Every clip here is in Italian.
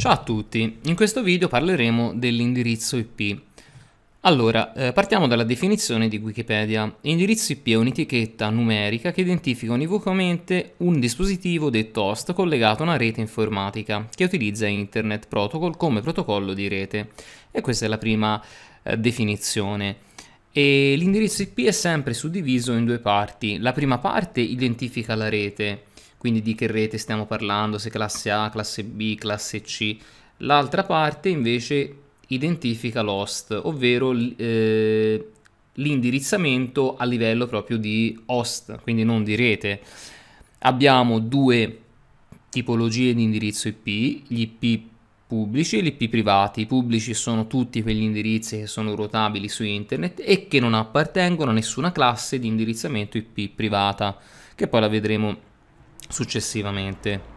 Ciao a tutti, in questo video parleremo dell'indirizzo IP. Allora, eh, partiamo dalla definizione di Wikipedia. Indirizzo IP è un'etichetta numerica che identifica univocamente un dispositivo detto host collegato a una rete informatica che utilizza Internet Protocol come protocollo di rete. E questa è la prima eh, definizione. l'indirizzo IP è sempre suddiviso in due parti. La prima parte identifica la rete quindi di che rete stiamo parlando, se classe A, classe B, classe C. L'altra parte invece identifica l'host, ovvero eh, l'indirizzamento a livello proprio di host, quindi non di rete. Abbiamo due tipologie di indirizzo IP, gli IP pubblici e gli IP privati. I pubblici sono tutti quegli indirizzi che sono rotabili su internet e che non appartengono a nessuna classe di indirizzamento IP privata, che poi la vedremo successivamente.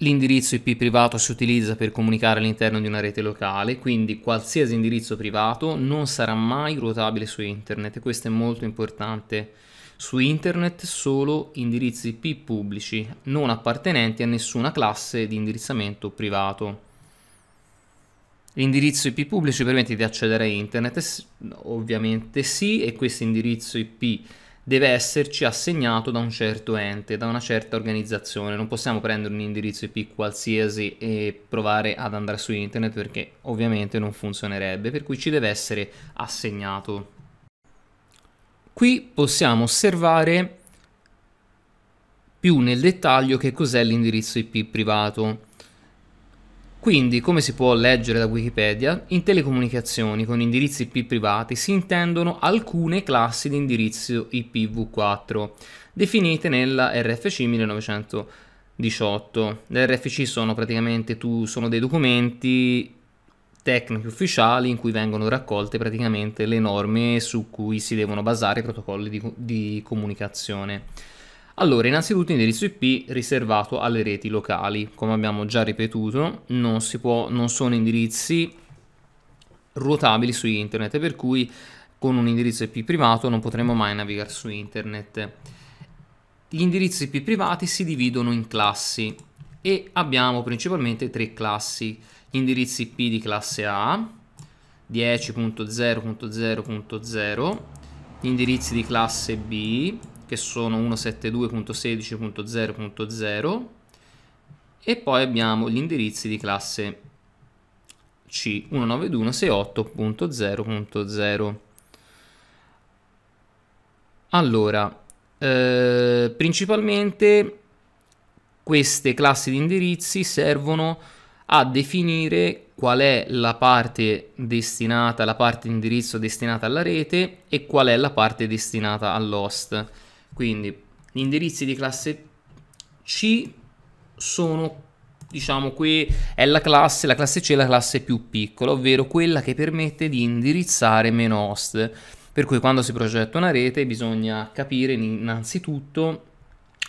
L'indirizzo IP privato si utilizza per comunicare all'interno di una rete locale, quindi qualsiasi indirizzo privato non sarà mai ruotabile su internet, questo è molto importante. Su internet solo indirizzi IP pubblici, non appartenenti a nessuna classe di indirizzamento privato. L'indirizzo IP pubblici permette di accedere a internet? Ovviamente sì, e questo indirizzo IP deve esserci assegnato da un certo ente, da una certa organizzazione. Non possiamo prendere un indirizzo IP qualsiasi e provare ad andare su internet perché ovviamente non funzionerebbe, per cui ci deve essere assegnato. Qui possiamo osservare più nel dettaglio che cos'è l'indirizzo IP privato. Quindi, come si può leggere da Wikipedia, in telecomunicazioni con indirizzi IP privati si intendono alcune classi di indirizzo IPv4, definite nella RFC 1918. Le RFC sono praticamente tu, sono dei documenti tecnici ufficiali in cui vengono raccolte praticamente le norme su cui si devono basare i protocolli di, di comunicazione. Allora, innanzitutto indirizzo IP riservato alle reti locali, come abbiamo già ripetuto, non, può, non sono indirizzi ruotabili su internet, per cui con un indirizzo IP privato non potremo mai navigare su internet. Gli indirizzi IP privati si dividono in classi e abbiamo principalmente tre classi, gli indirizzi IP di classe A, 10.0.0.0, gli indirizzi di classe B, che sono 172.16.0.0 e poi abbiamo gli indirizzi di classe C 192.168.0.0 allora eh, principalmente queste classi di indirizzi servono a definire qual è la parte destinata, la parte di indirizzo destinata alla rete e qual è la parte destinata all'host. Quindi gli indirizzi di classe C sono diciamo qui è la classe, la classe C è la classe più piccola, ovvero quella che permette di indirizzare meno host. Per cui quando si progetta una rete bisogna capire innanzitutto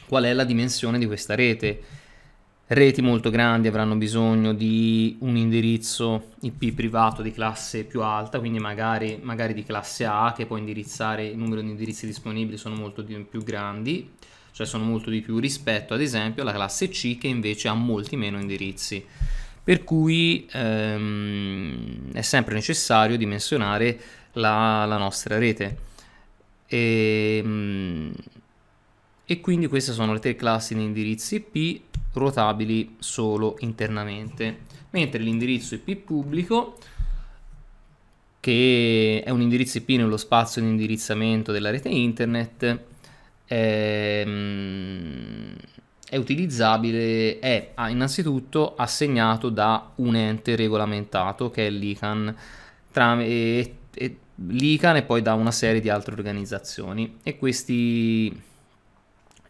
qual è la dimensione di questa rete Reti molto grandi avranno bisogno di un indirizzo IP privato di classe più alta, quindi magari, magari di classe A che può indirizzare il numero di indirizzi disponibili sono molto di, più grandi, cioè sono molto di più rispetto ad esempio alla classe C che invece ha molti meno indirizzi. Per cui ehm, è sempre necessario dimensionare la, la nostra rete. E, ehm, e quindi queste sono le tre classi di indirizzi IP ruotabili solo internamente, mentre l'indirizzo IP pubblico che è un indirizzo IP nello spazio di indirizzamento della rete internet è, ehm, è utilizzabile, è innanzitutto assegnato da un ente regolamentato che è l'ICAN e, l'ICAN e poi da una serie di altre organizzazioni e questi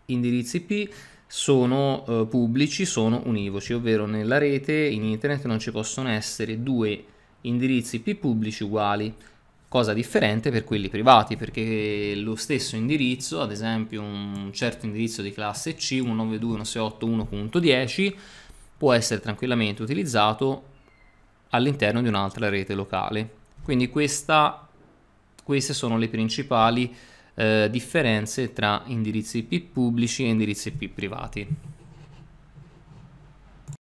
indirizzi IP sono eh, pubblici, sono univoci, ovvero nella rete in internet non ci possono essere due indirizzi IP pubblici uguali, cosa differente per quelli privati, perché lo stesso indirizzo, ad esempio un certo indirizzo di classe C, 192.168.1.10, può essere tranquillamente utilizzato all'interno di un'altra rete locale. Quindi questa, queste sono le principali eh, differenze tra indirizzi IP pubblici e indirizzi IP privati.